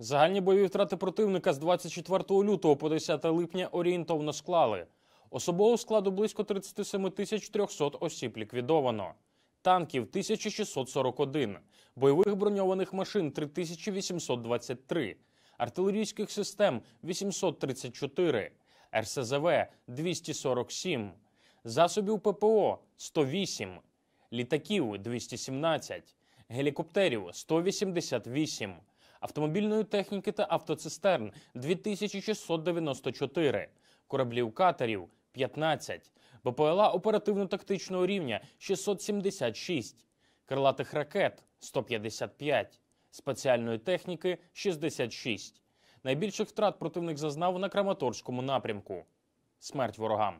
Загальні бойові втрати противника з 24 лютого по 10 липня орієнтовно склали. Особового складу близько 37 300 осіб ліквідовано, танків 1641, бойових броньованих машин 3823, артилерійських систем 834, РСЗВ 247, засобів ППО 108, літаків 217, гелікоптерів 188 автомобільної техніки та автоцистерн 2694, кораблів катерів 15, БПЛА оперативно-тактичного рівня 676, крилатих ракет 155, спеціальної техніки 66. Найбільших втрат противник зазнав на Краматорському напрямку. Смерть ворогам.